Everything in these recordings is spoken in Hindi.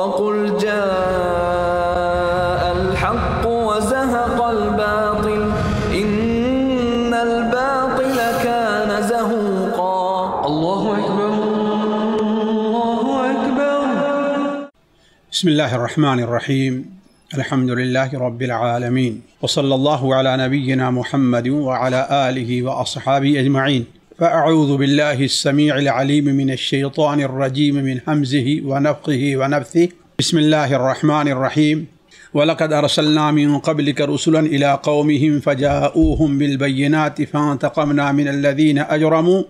وقل جاء الحق وزهق الباطل إن الباطل كان زهوقا الله أكبر الله أكبر بسم الله الرحمن الرحيم الحمد لله رب العالمين وصلى الله على نبينا محمد وعلى آله وأصحابه أجمعين فأعوذ بالله السميع العليم من الشيطان الرجيم من همزه ونفقه ونفثه بسم الله الرحمن الرحيم ولقد أرسلنا من قبلك رسلا إلى قومهم فجاءوهم بالبينات فانتقمنا من الذين أجرموا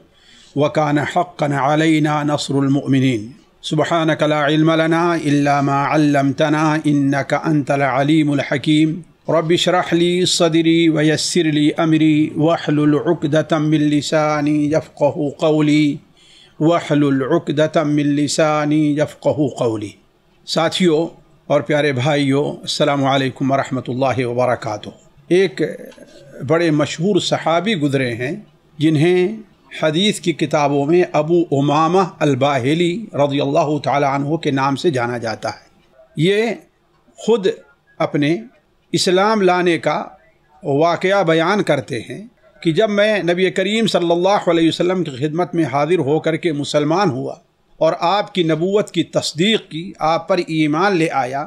وكان حقا علينا نصر المؤمنين سبحانك لا علم لنا إلا ما علمتنا إنك أنت العليم الحكيم रबिशरहली सदरी वयसरली अमरी वहलुलकदतमिलसानी यफ़क़ कौली वहलुलकदतमिलसानी यफ़क़ कौली साथियों और प्यारे भाइयों अलैक्म वरहमतुल्लाहि वबरकatuh एक बड़े मशहूर सहाबी गुज़रे हैं जिन्हें हदीस की किताबों में अबू उमामा अलबाहली रज़ी अल्लाह तु के नाम से जाना जाता है ये ख़ुद अपने इस्लाम लाने का वाक़ बयान करते हैं कि जब मैं नबी करीम सल्लल्लाहु अलैहि वसल्लम की खिदमत में हाजिर होकर के मुसलमान हुआ और आपकी नबूत की तस्दीक की आप पर ईमान ले आया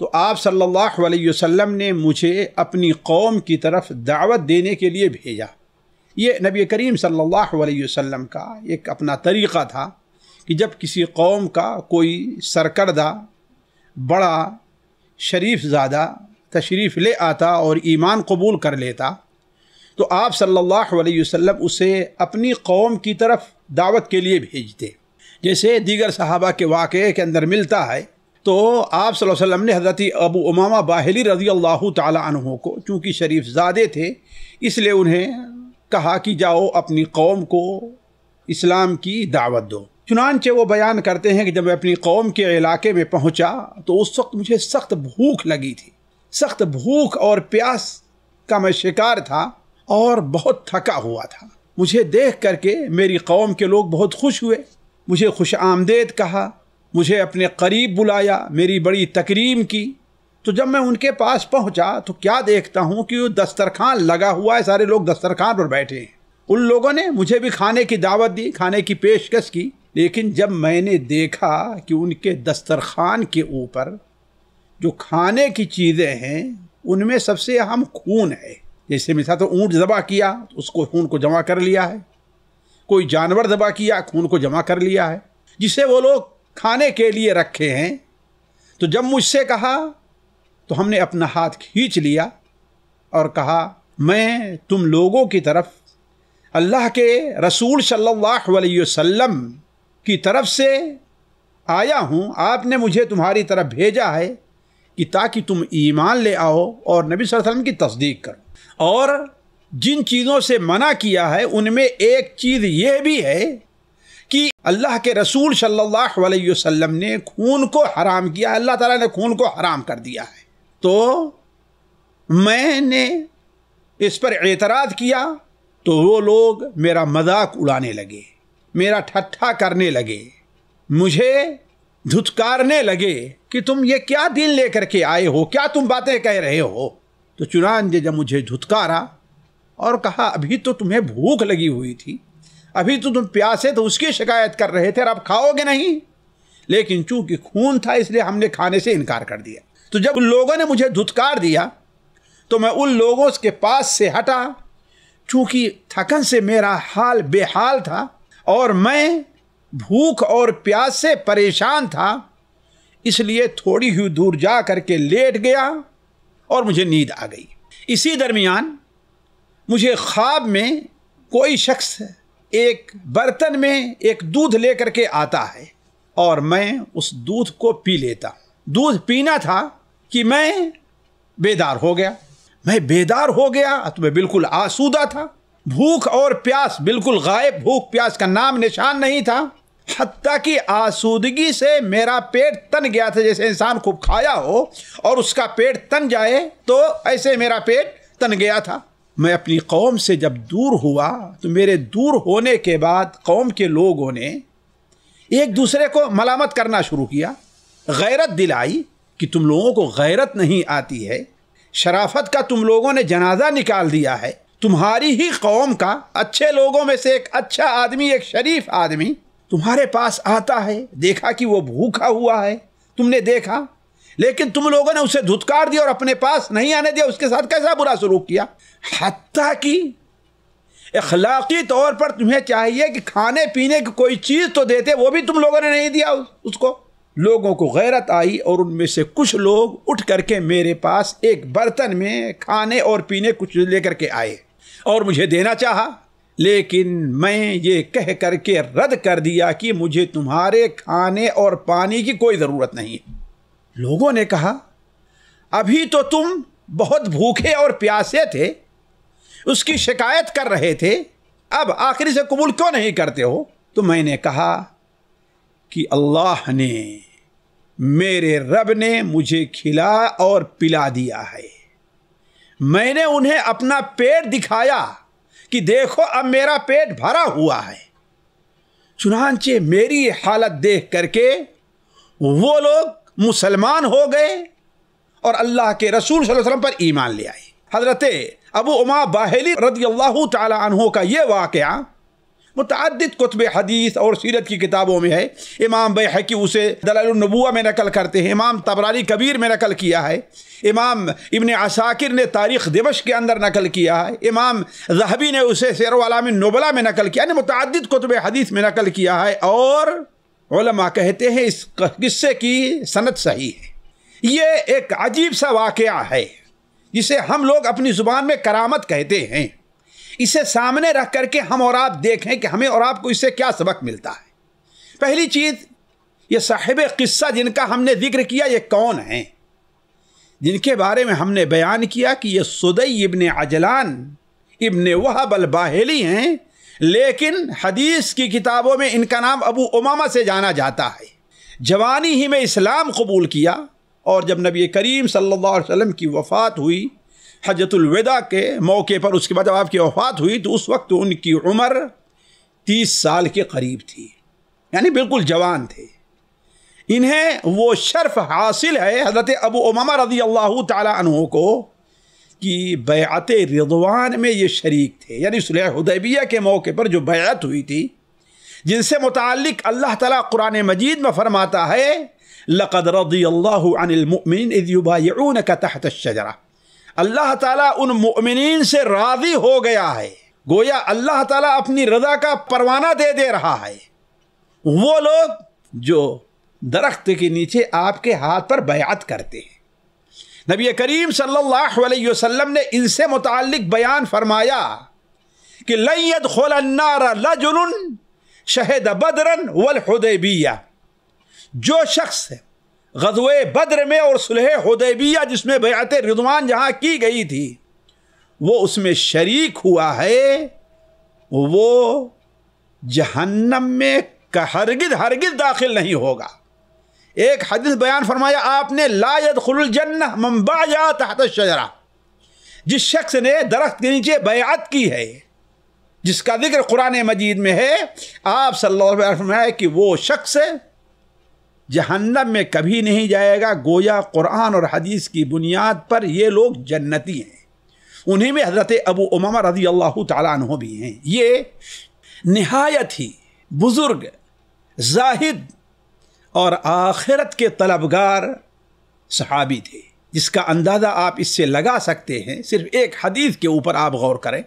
तो आप सल्लल्लाहु अलैहि वसल्लम ने मुझे अपनी कौम की तरफ दावत देने के लिए भेजा ये नबी करीम सल्लल्लाहु अलैहि वसल्लम का एक अपना तरीक़ा था कि जब किसी कौम का कोई सरकर्दा बड़ा शरीफ ज़्यादा तशरीफ़ ले आता और ईमान कबूल कर लेता तो आप सल्लल्लाहु अलैहि वसल्लम उसे अपनी कौम की तरफ दावत के लिए भेजते जैसे दीगर सहाबा के वाक़े के अंदर मिलता है तो आप वसल्लम ने हज़रत अबू उमामा बाहली रज़ी अल्लाह तहों को चूँकि शरीफ शरीफजादे थे इसलिए उन्हें कहा कि जाओ अपनी कौम को इस्लाम की दावत दो चुनानचे वो बयान करते हैं कि जब मैं अपनी कौम के इलाके में पहुँचा तो उस वक्त मुझे सख्त भूख लगी थी सख्त भूख और प्यास का मैं शिकार था और बहुत थका हुआ था मुझे देख करके मेरी कौम के लोग बहुत खुश हुए मुझे खुश आमदेद कहा मुझे अपने करीब बुलाया मेरी बड़ी तकरीम की तो जब मैं उनके पास पहुंचा तो क्या देखता हूं कि वो दस्तरखान लगा हुआ है सारे लोग दस्तरखान पर बैठे हैं उन लोगों ने मुझे भी खाने की दावत दी खाने की पेशकश की लेकिन जब मैंने देखा कि उनके दस्तरखान के ऊपर जो खाने की चीज़ें हैं उनमें सबसे अहम खून है जैसे मिसा तो ऊँट दबा किया तो उसको खून को जमा कर लिया है कोई जानवर दबा किया खून को जमा कर लिया है जिसे वो लोग खाने के लिए रखे हैं तो जब मुझसे कहा तो हमने अपना हाथ खींच लिया और कहा मैं तुम लोगों की तरफ अल्लाह के रसूल सल्लल्लाहु अलैहि वसल्लम की तरफ से आया हूँ आपने मुझे तुम्हारी तरफ भेजा है कि ताकि तुम ईमान ले आओ और नबी वसल्लम की तस्दीक करो और जिन चीज़ों से मना किया है उनमें एक चीज़ यह भी है कि अल्लाह के रसूल सल्लल्लाहु अलैहि वसल्लम ने खून को हराम किया अल्लाह ताला ने खून को हराम कर दिया है तो मैंने इस पर एतराज़ किया तो वो लोग मेरा मजाक उड़ाने लगे मेरा ठट्ठा करने लगे मुझे धुतकारने लगे कि तुम ये क्या दिन लेकर के आए हो क्या तुम बातें कह रहे हो तो चुनानदे जब मुझे धुतकारा और कहा अभी तो तुम्हें भूख लगी हुई थी अभी तो तुम प्यासे तो उसकी शिकायत कर रहे थे और अब खाओगे नहीं लेकिन चूंकि खून था इसलिए हमने खाने से इनकार कर दिया तो जब उन लोगों ने मुझे धुतकार दिया तो मैं उन लोगों के पास से हटा चूंकि थकन से मेरा हाल बेहाल था और मैं भूख और प्यास से परेशान था इसलिए थोड़ी ही दूर जा करके लेट गया और मुझे नींद आ गई इसी दरमियान मुझे ख्वाब में कोई शख्स एक बर्तन में एक दूध लेकर के आता है और मैं उस दूध को पी लेता दूध पीना था कि मैं बेदार हो गया मैं बेदार हो गया तो मैं बिल्कुल आसूदा था भूख और प्यास बिल्कुल गायब भूख प्यास का नाम निशान नहीं था हत्या की आसूदगी से मेरा पेट तन गया था जैसे इंसान खूब खाया हो और उसका पेट तन जाए तो ऐसे मेरा पेट तन गया था मैं अपनी कौम से जब दूर हुआ तो मेरे दूर होने के बाद कौम के लोगों ने एक दूसरे को मलामत करना शुरू किया गैरत दिलाई कि तुम लोगों को गैरत नहीं आती है शराफत का तुम लोगों ने जनाजा निकाल दिया है तुम्हारी ही कौम का अच्छे लोगों में से एक अच्छा आदमी एक शरीफ आदमी तुम्हारे पास आता है देखा कि वो भूखा हुआ है तुमने देखा लेकिन तुम लोगों ने उसे धुतकार दिया और अपने पास नहीं आने दिया उसके साथ कैसा बुरा सलूक किया हती की अखलाकी तौर पर तुम्हें चाहिए कि खाने पीने की कोई चीज़ तो देते वो भी तुम लोगों ने नहीं दिया उसको लोगों को गैरत आई और उनमें से कुछ लोग उठ करके मेरे पास एक बर्तन में खाने और पीने कुछ लेकर के आए और मुझे देना चाहा लेकिन मैं ये कह करके रद्द कर दिया कि मुझे तुम्हारे खाने और पानी की कोई ज़रूरत नहीं लोगों ने कहा अभी तो तुम बहुत भूखे और प्यासे थे उसकी शिकायत कर रहे थे अब आखिरी से कबूल क्यों नहीं करते हो तो मैंने कहा कि अल्लाह ने मेरे रब ने मुझे खिला और पिला दिया है मैंने उन्हें अपना पेट दिखाया कि देखो अब मेरा पेट भरा हुआ है चुनाचे मेरी हालत देख करके वो लोग मुसलमान हो गए और अल्लाह के रसूल वसल्लम पर ईमान ले आए हजरत अबू उमा बाहली रदी अल्लाह तहों का ये वाक़ मुतद कुतब हदीस और सीरत की किताबों में है इमाम बैहकी उसे दलालनबुआ में नकल करते हैं इमाम तबरानी कबीर में नकल किया है इमाम इबन असाकिर ने तारीख़ दिवश के अंदर नकल किया है इमाम जहबी ने उसे शेर में नोबला में नकल किया मुतद कुतब हदीस में नकल किया है और ओलमा कहते हैं इस किस्से की सनत सही है ये एक अजीब सा वाक़ है जिसे हम लोग अपनी ज़ुबान में करामत कहते हैं इसे सामने रख करके हम और आप देखें कि हमें और आपको इससे क्या सबक मिलता है पहली चीज़ ये साहिब किस्सा जिनका हमने जिक्र किया ये कौन हैं जिनके बारे में हमने बयान किया कि ये सुदई इबन अजलान इबन वहब अलबाहली हैं लेकिन हदीस की किताबों में इनका नाम अबू उमामा से जाना जाता है जवानी ही में इस्लाम कबूल किया और जब नबी करीम सल्लल्लाहु अलैहि वसल्लम की वफ़ात हुई हजतुलविदा के मौके पर उसके बाद जब आपकी वफात हुई तो उस वक्त उनकी उम्र तीस साल के करीब थी यानी बिल्कुल जवान थे इन्हें वो शर्फ हासिल है हज़रत अबू उमामा रजी अल्लाह तु को कि बैत रिदवान में ये शरीक थे यानी सुलह उदैबिया के मौके पर जो बैत हुई थी जिनसे मुतक अल्लाह ताला कुरान मजीद में फरमाता है लकद रदी अल्लाह अनिलमिन का तहत शजरा अल्लाह ताला उन मुमिन से राजी हो गया है गोया अल्लाह ताला अपनी रजा का परवाना दे दे रहा है वो लोग जो दरख्त के नीचे आपके हाथ पर बयात करते हैं नबी करीम सल्लल्लाहु अलैहि वसल्लम ने इनसे मुतालिक बयान फरमाया कि लैद खोलन्नारा लजुन शहद बदरन वल हुदैबिया जो शख्स है गजवे बद्र में और सुलह हदैबिया जिसमें बयात रिजवान जहाँ की गई थी वो उसमें शरीक हुआ है वो जहन्नम में हरगिद हरगिद दाखिल नहीं होगा एक हदीस बयान फरमाया आपने लायद खुलजन्न मम्बाया तहत शजरा जिस शख्स ने दरख्त के नीचे बयात की है जिसका जिक्र कुरान मजीद में है आप सल्लल्लाहु अलैहि वसल्लम कि वो शख्स है जहन्नम में कभी नहीं जाएगा गोया कुरान और हदीस की बुनियाद पर ये लोग जन्नती हैं उन्हीं में हज़रत अबू उमामा रजी अल्लाह तु भी हैं ये नहायत ही बुज़ुर्ग जाहिद और आखिरत के तलबगार सहाबी थे जिसका अंदाज़ा आप इससे लगा सकते हैं सिर्फ एक हदीस के ऊपर आप गौर करें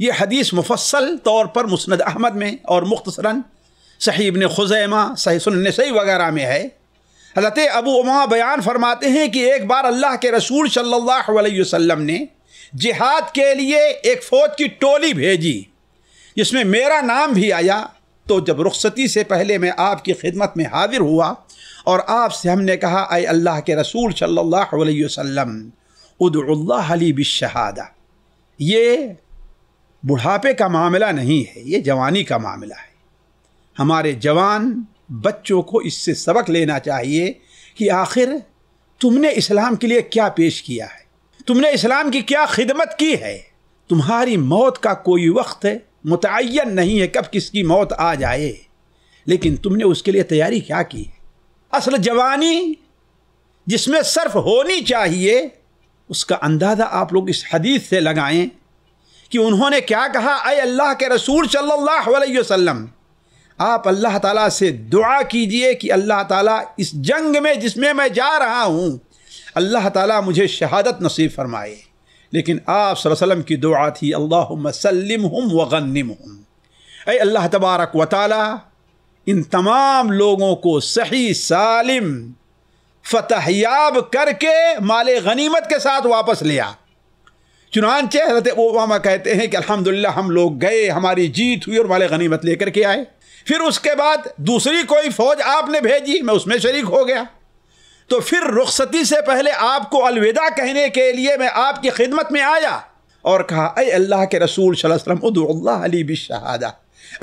यह हदीस मुफसल तौर पर मुस्ंद अहमद में और मुख्तसरा सही इबन खुजैमा सही सुन सही वगैरह में है हज़रत अबू उमा बयान फरमाते हैं कि एक बार अल्लाह के रसूल सल्लल्लाहु अलैहि वसल्लम ने जिहाद के लिए एक फ़ौज की टोली भेजी जिसमें मेरा नाम भी आया तो जब रुखसती से पहले मैं आपकी खिदमत में हाजिर हुआ और आपसे हमने कहा आए अल्लाह के रसूल सल्लल्लाहु अलैहि वसल्लम उदुल्लाह अली बिशहादा ये बुढ़ापे का मामला नहीं है ये जवानी का मामला है हमारे जवान बच्चों को इससे सबक लेना चाहिए कि आखिर तुमने इस्लाम के लिए क्या पेश किया है तुमने इस्लाम की क्या खिदमत की है तुम्हारी मौत का कोई वक्त मुतन नहीं है कब किसकी मौत आ जाए लेकिन तुमने उसके लिए तैयारी क्या की है असल जवानी जिसमें सर्फ होनी चाहिए उसका अंदाज़ा आप लोग इस हदीस से लगाएं कि उन्होंने क्या कहा अय अल्लाह के रसूल सल्लल्लाहु अलैहि वसल्लम आप अल्लाह ताला से दुआ कीजिए कि अल्लाह ताला इस जंग में जिसमें मैं जा रहा हूँ अल्लाह ताला मुझे शहादत नसीब फरमाए लेकिन आप सल्लम की दुआ थी अल्लाह मसलम हम वगनम हम अल्लाह तबारक व ताली इन तमाम लोगों को सही सालिम फतहयाब करके माले गनीमत के साथ वापस लिया चुनानचे हजरत ओबामा कहते हैं कि अल्हम्दुलिल्लाह हम लोग गए हमारी जीत हुई और माल गनीमत लेकर के आए फिर उसके बाद दूसरी कोई फौज आपने भेजी मैं उसमें शरीक हो गया तो फिर रुखसती से पहले आपको अलविदा कहने के लिए मैं आपकी खिदमत में आया और कहा अय अल्लाह के रसूल सल्लल्लाहु अली बिशहादा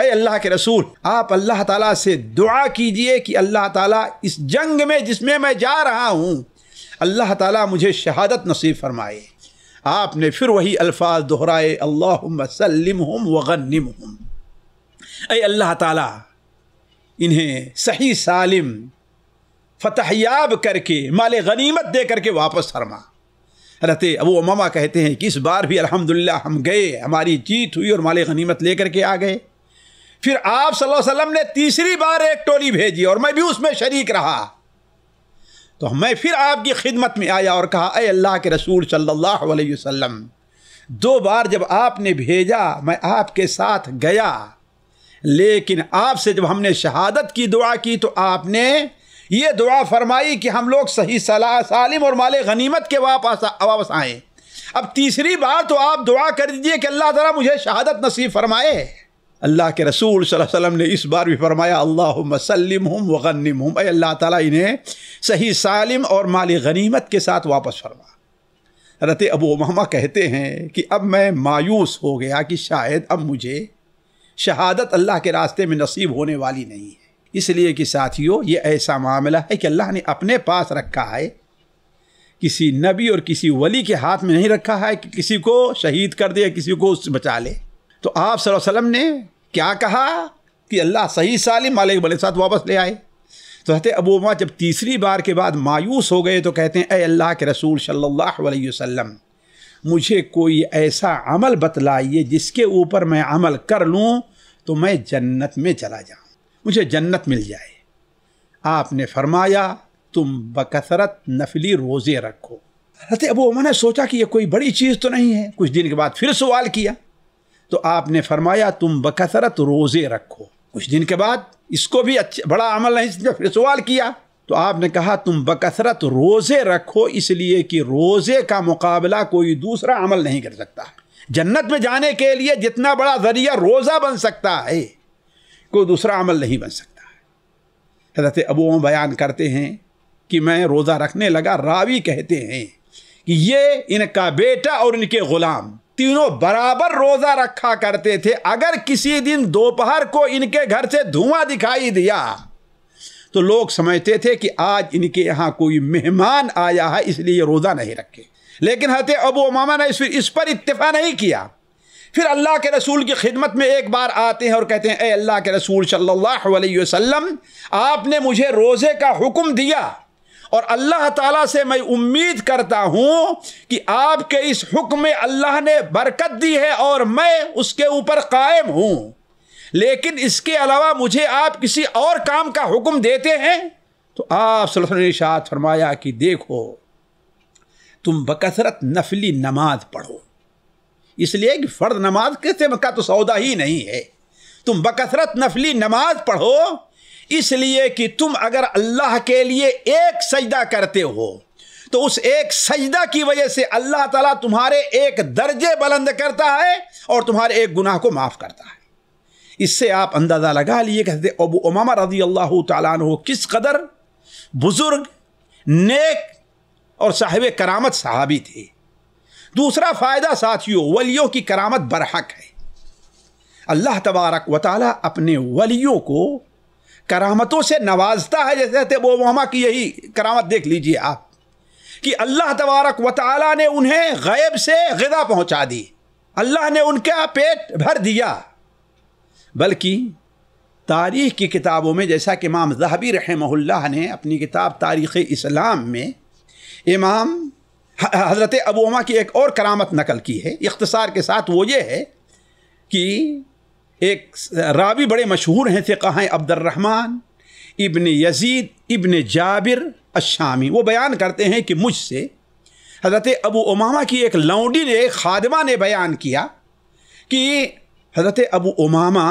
अय अल्लाह के रसूल आप अल्लाह ताला से दुआ कीजिए कि अल्लाह ताला इस जंग में जिसमें मैं जा रहा हूँ अल्लाह ताला मुझे शहादत नसीब फरमाए आपने फिर वही अल्फाज दोहराए अल्लाम हम ऐ अल्लाह ताला इन्हें सही सालिम फतहयाब करके माल गनीमत दे करके वापस फरमा अब वो ममा कहते हैं कि इस बार भी अल्हम्दुलिल्लाह हम गए हमारी जीत हुई और माल गनीमत ले करके आ गए फिर आप सल्लल्लाहु अलैहि वसल्लम ने तीसरी बार एक टोली भेजी और मैं भी उसमें शरीक रहा तो मैं फिर आपकी खिदमत में आया और कहा अय अल्लाह के रसूल सल्लल्लाहु अलैहि वसल्लम दो बार जब आपने भेजा मैं आपके साथ गया लेकिन आपसे जब हमने शहादत की दुआ की तो आपने ये दुआ फरमाई कि हम लोग सही सलाह सालिम और माल गनीमत के वापस वापस आए अब तीसरी बार तो आप दुआ कर दीजिए कि अल्लाह तला मुझे शहादत नसीब फरमाए अल्लाह के रसूल वसल्लम ने इस बार भी फरमाया अल्लाह मसलम हम वगनम हम अल्लाह ताला इन्हें सही सालिम और माल गनीमत के साथ वापस फरमा रत अबू महमा कहते हैं कि अब मैं मायूस हो गया कि शायद अब मुझे शहादत अल्लाह के रास्ते में नसीब होने वाली नहीं है इसलिए कि साथियों ये ऐसा मामला है कि अल्लाह ने अपने पास रखा है किसी नबी और किसी वली के हाथ में नहीं रखा है कि किसी को शहीद कर दे या किसी को उससे बचा ले तो आप सल्लम ने क्या कहा कि अल्लाह सही सालिम मालिक साथ वापस ले आए तो कहते अबू जब तीसरी बार के बाद मायूस हो गए तो कहते हैं अल्लाह के रसूल सल्ला वसम मुझे कोई ऐसा अमल बतलाइए जिसके ऊपर मैं अमल कर लूँ तो मैं जन्नत में चला जाऊँ मुझे जन्नत मिल जाए आपने फरमाया तुम बकसरत नफली रोज़े रखो हजरत अब उमर ने सोचा कि यह कोई बड़ी चीज़ तो नहीं है कुछ दिन के बाद फिर सवाल किया तो आपने फरमाया तुम बकसरत रोज़े रखो कुछ दिन के बाद इसको भी अच्छा बड़ा अमल नहीं फिर सवाल किया तो आपने कहा तुम बकसरत रोज़े रखो इसलिए कि रोज़े का मुकाबला कोई दूसरा अमल नहीं कर सकता जन्नत में जाने के लिए जितना बड़ा ज़रिया रोज़ा बन सकता है कोई दूसरा अमल नहीं बन सकता है हजरत अबू बयान करते हैं कि मैं रोज़ा रखने लगा रावी कहते हैं कि ये इनका बेटा और इनके ग़ुलाम तीनों बराबर रोज़ा रखा करते थे अगर किसी दिन दोपहर को इनके घर से धुआं दिखाई दिया तो लोग समझते थे कि आज इनके यहाँ कोई मेहमान आया है इसलिए रोज़ा नहीं रखे लेकिन हत अबू अमामा ने इस, इस पर इतफ़ा नहीं किया फिर अल्लाह के रसूल की खिदमत में एक बार आते हैं और कहते हैं ए अल्लाह के रसूल सल्लल्लाहु अलैहि वसल्लम आपने मुझे रोज़े का हुक्म दिया और अल्लाह ताला से मैं उम्मीद करता हूँ कि आपके इस हुक्म में अल्लाह ने बरकत दी है और मैं उसके ऊपर कायम हूँ लेकिन इसके अलावा मुझे आप किसी और काम का हुक्म देते हैं तो आप ने फरमाया कि देखो तुम बकसरत नफली नमाज पढ़ो इसलिए कि फ़र्द नमाज कहते का तो सौदा ही नहीं है तुम बकसरत नफली नमाज पढ़ो इसलिए कि तुम अगर अल्लाह के लिए एक सजदा करते हो तो उस एक सजदा की वजह से अल्लाह ताला तुम्हारे एक दर्जे बुलंद करता है और तुम्हारे एक गुनाह को माफ़ करता है इससे आप अंदाज़ा लगा लिए कहते अबू उमामा रजी अल्लाह तु किस कदर बुज़ुर्ग नेक और साहिब करामत साहबी थे दूसरा फ़ायदा साथियों वलियों की करामत बरहक है अल्लाह तबारक व ताली अपने वलियों को करामतों से नवाजता है जैसे कहते वो वमा की यही करामत देख लीजिए आप कि अल्लाह तबारक व ताली ने उन्हें गैब से गदा पहुँचा दी अल्लाह ने उनका पेट भर दिया बल्कि तारीख़ की किताबों में जैसा कि इमाम जहबी रहमल्ला ने अपनी किताब तारीख़ इस्लाम में इमाम हज़रत अबूमा की एक और करामत नकल की है इख्तसार के साथ वो ये है कि एक रावी बड़े मशहूर हैं थे कहाँ Abdulrahman ibn Yazid ibn Jabir Ashami वो बयान करते हैं कि मुझसे हज़रत अबू उमामा की एक लौंडी ने खादमा ने बयान किया कि हज़रत अबू उमामा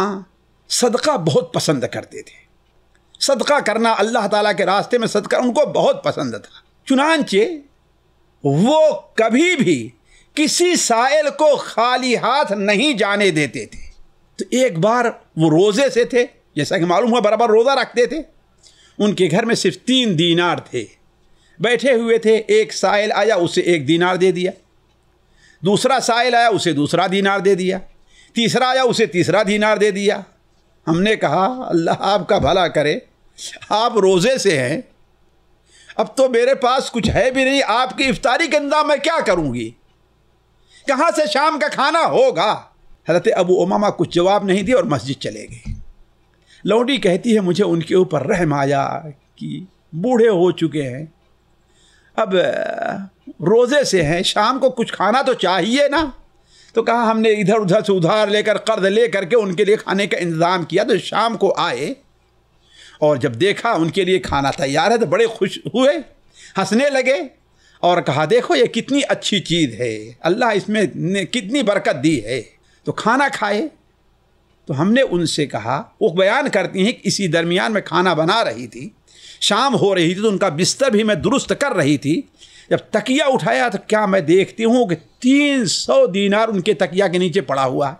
सदका बहुत पसंद करते थे सदका करना अल्लाह ताला के रास्ते में सदका उनको बहुत पसंद था चुनानचे वो कभी भी किसी साइल को खाली हाथ नहीं जाने देते थे तो एक बार वो रोज़े से थे जैसा कि मालूम हुआ बराबर रोज़ा रखते थे उनके घर में सिर्फ तीन दीनार थे बैठे हुए थे एक साइल आया उसे एक दीनार दे दिया दूसरा साइल आया उसे दूसरा दीनार दे दिया तीसरा आया उसे तीसरा दीनार दे दिया हमने कहा अल्लाह आपका भला करे आप रोज़े से हैं अब तो मेरे पास कुछ है भी नहीं आपकी इफ्तारी के अंदाज मैं क्या करूँगी कहाँ से शाम का खाना होगा हजरत अबू उमामा कुछ जवाब नहीं दिया और मस्जिद चले गए लौटी कहती है मुझे उनके ऊपर रहम आया कि बूढ़े हो चुके हैं अब रोज़े से हैं शाम को कुछ खाना तो चाहिए ना तो कहा हमने इधर उधर से उधार लेकर कर्ज ले करके उनके लिए खाने का इंतज़ाम किया तो शाम को आए और जब देखा उनके लिए खाना तैयार है तो बड़े खुश हुए हंसने लगे और कहा देखो ये कितनी अच्छी चीज़ है अल्लाह इसमें कितनी बरकत दी है तो खाना खाए तो हमने उनसे कहा वो बयान करती हैं कि इसी दरमियान में खाना बना रही थी शाम हो रही थी तो उनका बिस्तर भी मैं दुरुस्त कर रही थी जब तकिया उठाया तो क्या मैं देखती हूँ कि तीन सौ दीनार उनके तकिया के नीचे पड़ा हुआ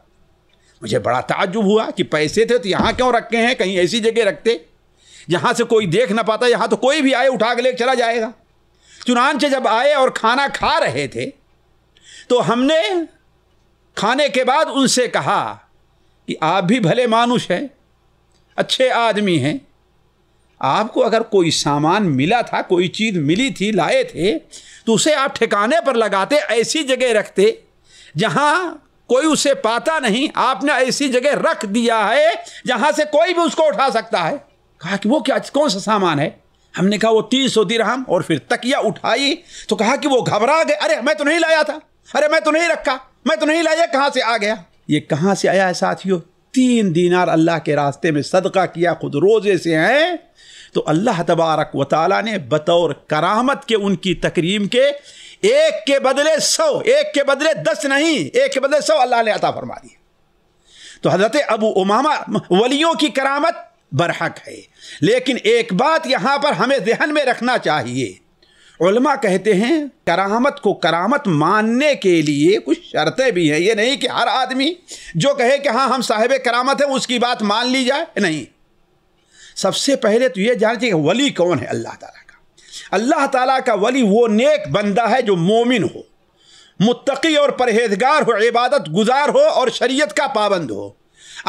मुझे बड़ा ताजुब हुआ कि पैसे थे तो यहाँ क्यों रखे हैं कहीं ऐसी जगह रखते यहाँ से कोई देख ना पाता यहाँ तो कोई भी आए उठा के ले चला जाएगा चुनानचे जब आए और खाना खा रहे थे तो हमने खाने के बाद उनसे कहा कि आप भी भले मानुष हैं अच्छे आदमी हैं आपको अगर कोई सामान मिला था कोई चीज़ मिली थी लाए थे तो उसे आप ठिकाने पर लगाते ऐसी जगह रखते जहां कोई उसे पाता नहीं आपने ऐसी जगह रख दिया है जहां से कोई भी उसको उठा सकता है कहा कि वो क्या कौन सा सामान है हमने कहा वो तीन सौ दिरहम और फिर तकिया उठाई तो कहा कि वो घबरा गए अरे मैं तो नहीं लाया था अरे मैं तो नहीं रखा मैं तो नहीं लाया कहाँ से आ गया ये कहाँ से आया है साथियों तीन दिनार अल्लाह के रास्ते में सदका किया खुद रोजे से हैं तो अल्लाह तबारक व ने बतौर करामत के उनकी तकरीम के एक के बदले सौ एक के बदले दस नहीं एक के बदले सौ अल्लाह ने अता फरमा दिया तो हजरत अबू उमामा वलियों की करामत बरहक है लेकिन एक बात यहाँ पर हमें जहन में रखना चाहिए उलमा कहते हैं करामत को करामत मानने के लिए कुछ शर्तें भी हैं ये नहीं कि हर आदमी जो कहे कि हाँ हम साहिब करामत हैं उसकी बात मान ली जाए नहीं सबसे पहले तो ये जान चाहिए वली कौन है अल्लाह ताला का अल्लाह ताला का वली वो नेक बंदा है जो मोमिन हो मुत्तकी और परहेजगार हो इबादत गुजार हो और शरीयत का पाबंद हो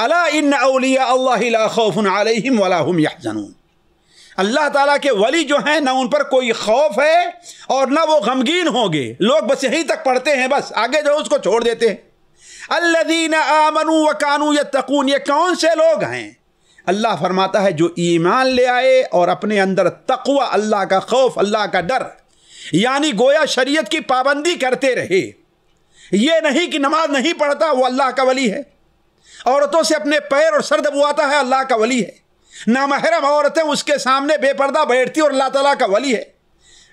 अला इन अलिया अल्लाह खौफन अलैहिम यहजनून अल्लाह ताला के वली जो हैं ना उन पर कोई खौफ है और ना वो गमगीन होंगे लोग बस यहीं तक पढ़ते हैं बस आगे जो उसको छोड़ देते हैं अल्लादीन आमनू व कानू तकून ये कौन से लोग हैं अल्लाह फरमाता है जो ईमान ले आए और अपने अंदर तकवा अल्लाह का खौफ अल्लाह का डर यानी गोया शरीयत की पाबंदी करते रहे ये नहीं कि नमाज नहीं पढ़ता वो अल्लाह का वली है औरतों से अपने पैर और सर दबवाता है अल्लाह का वली है नामहरम औरतें उसके सामने बेपर्दा बैठती और अल्लाह तला का वली है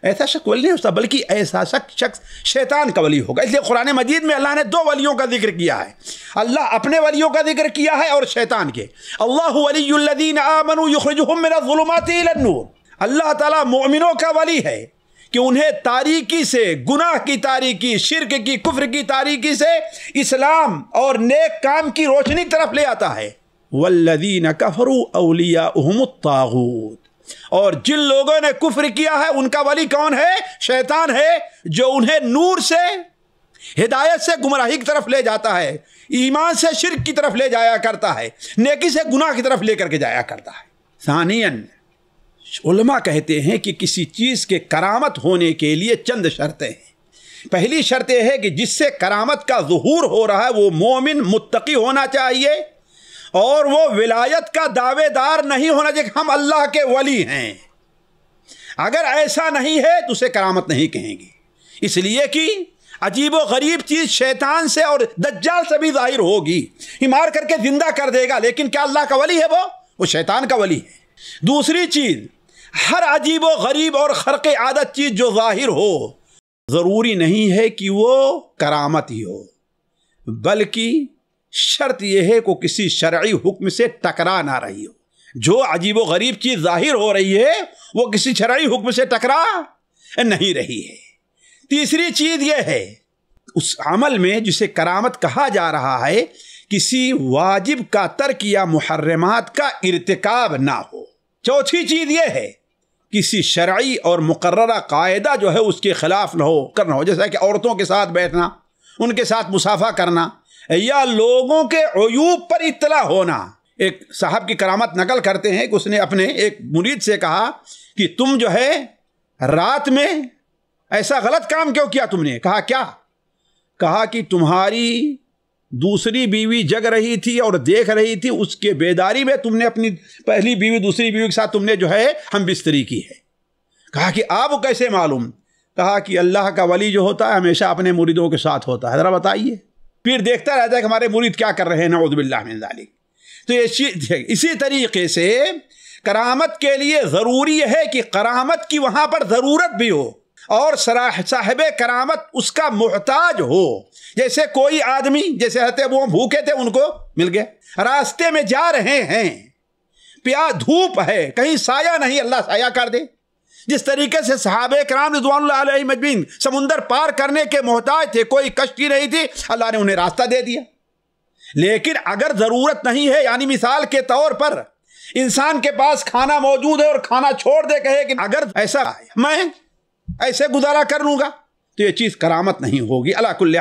ऐसा शख्स वली नहीं होता बल्कि ऐसा शख्स शैतान का वली होगा इसलिए कुरान मजीद में अल्लाह ने दो वलियों का जिक्र किया है अल्लाह अपने वलियों का जिक्र किया है और शैतान के अल्लाह वलीदीन अल्लाह ताला मोमिनों का वली है कि उन्हें तारीकी से गुनाह की तारीकी शिरक की कुफ्र की तारीकी से इस्लाम और नेक काम की रोशनी तरफ ले आता है वल्लदीन कफरू अलिया तागूत और जिन लोगों ने कुफ्र किया है उनका वली कौन है शैतान है जो उन्हें नूर से हिदायत से गुमराही की तरफ ले जाता है ईमान से शिर्क की तरफ ले जाया करता है नेकी से गुनाह की तरफ लेकर के जाया करता है सानियन उलमा कहते हैं कि किसी चीज़ के करामत होने के लिए चंद शर्तें हैं पहली शर्त यह है कि जिससे करामत का जहूर हो रहा है वो मोमिन मुत्तकी होना चाहिए और वो विलायत का दावेदार नहीं होना चाहिए हम अल्लाह के वली हैं अगर ऐसा नहीं है तो उसे करामत नहीं कहेंगे इसलिए कि अजीब व गरीब चीज़ शैतान से और दज्जाल से भी जाहिर होगी ही मार करके ज़िंदा कर देगा लेकिन क्या अल्लाह का वली है वो वो शैतान का वली है दूसरी चीज़ हर अजीब व गरीब और खरक आदत चीज़ जो जाहिर हो ज़रूरी नहीं है कि वो करामत ही हो बल्कि शर्त यह है को किसी शर्य हुक्म से टकरा ना रही हो जो अजीब व गरीब चीज जाहिर हो रही है वो किसी शराई हुक्म से टकरा नहीं रही है तीसरी चीज यह है उस अमल में जिसे करामत कहा जा रहा है किसी वाजिब का तर्क या मुहर्रमात का इरतकाब ना हो चौथी चीज यह है किसी शराई और मुकर्रा कायदा जो है उसके खिलाफ ना हो करना हो जैसा कि औरतों के साथ बैठना उनके साथ मुसाफा करना या लोगों के अयूब पर इतला होना एक साहब की करामत नकल करते हैं कि उसने अपने एक मुरीद से कहा कि तुम जो है रात में ऐसा गलत काम क्यों किया तुमने कहा क्या कहा कि तुम्हारी दूसरी बीवी जग रही थी और देख रही थी उसके बेदारी में तुमने अपनी पहली बीवी दूसरी बीवी के साथ तुमने जो है हम बिस्तरी की है कहा कि आप कैसे मालूम कहा कि अल्लाह का वली जो होता है हमेशा अपने मुरीदों के साथ होता है ज़रा बताइए फिर देखता रहता है कि हमारे मुरीद क्या कर रहे हैं नवदबिल्लाजालिक तो ये इसी तरीके से करामत के लिए ज़रूरी है कि करामत की वहाँ पर ज़रूरत भी हो और साहब करामत उसका मोहताज हो जैसे कोई आदमी जैसे रहते वो भूखे थे उनको मिल गए रास्ते में जा रहे हैं प्या धूप है कहीं साया नहीं अल्लाह साया कर दे जिस तरीके से साहब कराम रिजवान मजबीन समुंदर पार करने के मोहताज थे कोई कश्ती नहीं थी अल्लाह ने उन्हें रास्ता दे दिया लेकिन अगर ज़रूरत नहीं है यानी मिसाल के तौर पर इंसान के पास खाना मौजूद है और खाना छोड़ दे कहे कि अगर ऐसा मैं ऐसे गुजारा कर लूँगा तो ये चीज़ करामत नहीं होगी अलाकुल्ल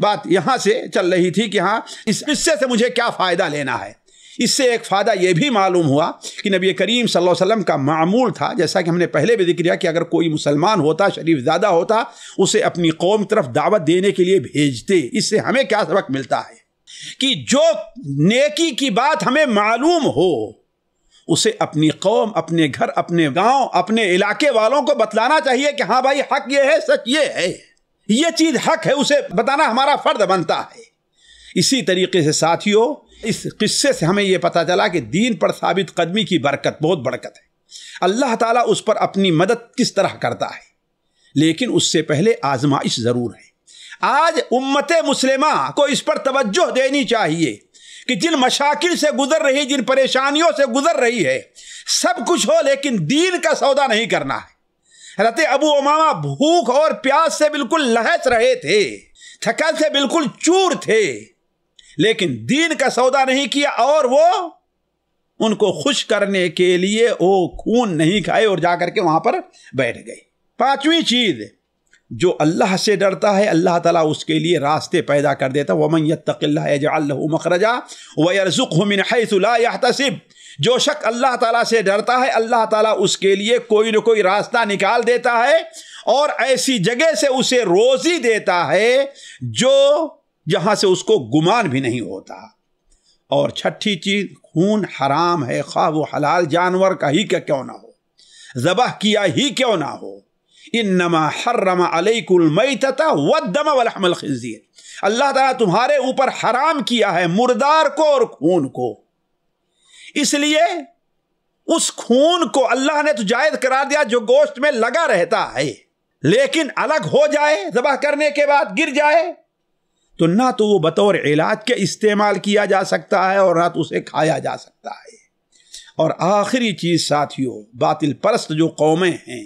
बात यहाँ से चल रही थी कि हाँ इस हिस्से से मुझे क्या फ़ायदा लेना है इससे एक फ़ायदा यह भी मालूम हुआ कि नबी करीम सल्लल्लाहु अलैहि वसल्लम का मामूल था जैसा कि हमने पहले भी जिक्र किया कि अगर कोई मुसलमान होता शरीफ ज़्यादा होता उसे अपनी कौम की तरफ दावत देने के लिए भेजते इससे हमें क्या सबक मिलता है कि जो नेकी की बात हमें मालूम हो उसे अपनी कौम अपने घर अपने गाँव अपने इलाके वालों को बतलाना चाहिए कि हाँ भाई हक ये है सच ये है ये चीज़ हक है उसे बताना हमारा फ़र्ज बनता है इसी तरीके से साथियों इस किस्से से हमें यह पता चला कि दीन पर साबित कदमी की बरकत बहुत बरकत है अल्लाह ताला उस पर अपनी मदद किस तरह करता है लेकिन उससे पहले आजमाइश ज़रूर है आज उम्मत मुस्लिमा को इस पर तवज्जो देनी चाहिए कि जिन मशाकिल से गुजर रही जिन परेशानियों से गुजर रही है सब कुछ हो लेकिन दीन का सौदा नहीं करना है हजरत अबू उमामा भूख और प्यास से बिल्कुल लहस रहे थे थकल से बिल्कुल चूर थे लेकिन दीन का सौदा नहीं किया और वो उनको खुश करने के लिए वो खून नहीं खाए और जा करके वहां पर बैठ गए पांचवी चीज जो अल्लाह से डरता है अल्लाह ताला उसके लिए रास्ते पैदा कर देता वमन यतल्लाजल्लू मखरजा तसिब जो शक अल्लाह ताला से डरता है अल्लाह ताला उसके लिए कोई ना कोई रास्ता निकाल देता है और ऐसी जगह से उसे रोज़ी देता है जो जहां से उसको गुमान भी नहीं होता और छठी चीज खून हराम है खा वो हलाल जानवर का ही क्या क्यों ना हो जबह किया ही क्यों ना हो इन नमा हर्रमा अलकुलमई तथा वलहमल अल्लाह ताला तुम्हारे ऊपर हराम किया है मुर्दार को और खून को इसलिए उस खून को अल्लाह ने तो जायद करार दिया जो गोश्त में लगा रहता है लेकिन अलग हो जाए जबह करने के बाद गिर जाए तो ना तो वो बतौर इलाज के इस्तेमाल किया जा सकता है और ना तो उसे खाया जा सकता है और आखिरी चीज़ साथियों बातिल परस्त जो कौमें हैं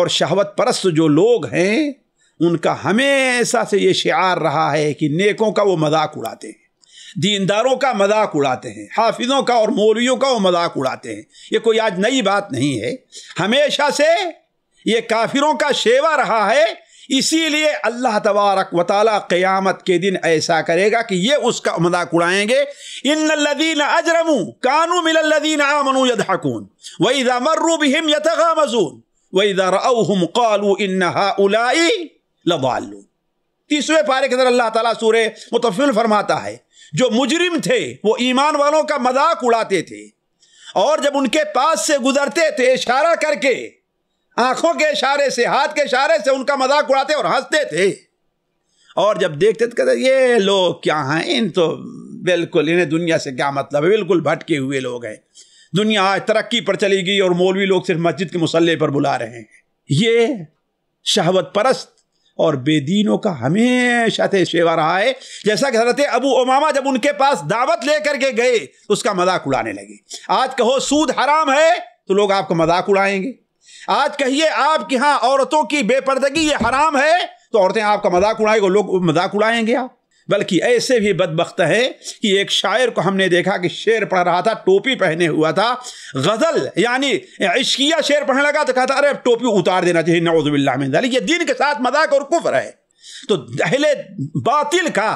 और शहवत परस्त जो लोग हैं उनका हमेशा से ये शार रहा है कि नेकों का वो मजाक उड़ाते हैं दीनदारों का मजाक उड़ाते हैं हाफिज़ों का और मौलवियों का वो मजाक उड़ाते हैं ये कोई आज नई बात नहीं है हमेशा से ये काफिरों का शेवा रहा है इसीलिए अल्लाह तबारक वाली क़यामत के दिन ऐसा करेगा कि ये उसका मजाक उड़ाएंगे इन लदीन अजरमू कानू मिलदीन आमनू यदहाकून वईदा मर्रू बिहिम यथा मजून वईदा रऊहम कालू इन्हा उलाई लबालू तीसरे पारे के अंदर अल्लाह ताला सूर मुतफिल फरमाता है जो मुजरिम थे वो ईमान वालों का मजाक उड़ाते थे और जब उनके पास से गुजरते थे इशारा करके आंखों के इशारे से हाथ के इशारे से उनका मजाक उड़ाते और हंसते थे और जब देखते थे तो कहते ये लोग क्या हैं इन तो बिल्कुल इन्हें दुनिया से क्या मतलब है बिल्कुल भटके हुए लोग हैं दुनिया आज तरक्की पर चली गई और मौलवी लोग सिर्फ मस्जिद के मुसल्ले पर बुला रहे हैं ये शहवत परस्त और बेदीनों का हमेशा थे सेवा रहा है जैसा कि हजरत अबू ओमामा जब उनके पास दावत लेकर के गए तो उसका मजाक उड़ाने लगे आज कहो सूद हराम है तो लोग आपको मजाक उड़ाएंगे आज कहिए आप कि हाँ औरतों की बेपर्दगी ये हराम है तो औरतें आपका मजाक उड़ाएंगे लोग मजाक उड़ाएंगे आप बल्कि ऐसे भी बदबخت है कि एक शायर को हमने देखा कि शेर पढ़ रहा था टोपी पहने हुआ था गज़ल यानी इश्किया शेर पढ़ने लगा तो कहता अरे अब टोपी उतार देना चाहिए नवजुबिल्ला में ये दिन के साथ मजाक और कुफर है तो अहले बातिल का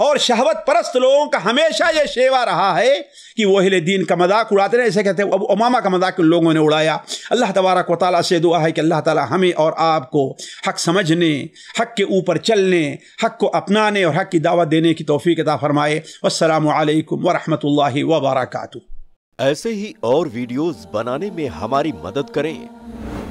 और शहवत परस्त लोगों का हमेशा ये शेवा रहा है कि वो अहल दीन का मजाक उड़ाते रहे ऐसे कहते हैं अब उमामा का मजाक उन लोगों ने उड़ाया अल्लाह तबारक व ताली से दुआ है कि अल्लाह ताला हमें और आपको हक समझने हक के ऊपर चलने हक को अपनाने और हक की दावा देने की तोफ़ी अदा फ़रमाए असलकम वरहमत ला ऐसे ही और वीडियोज़ बनाने में हमारी मदद करें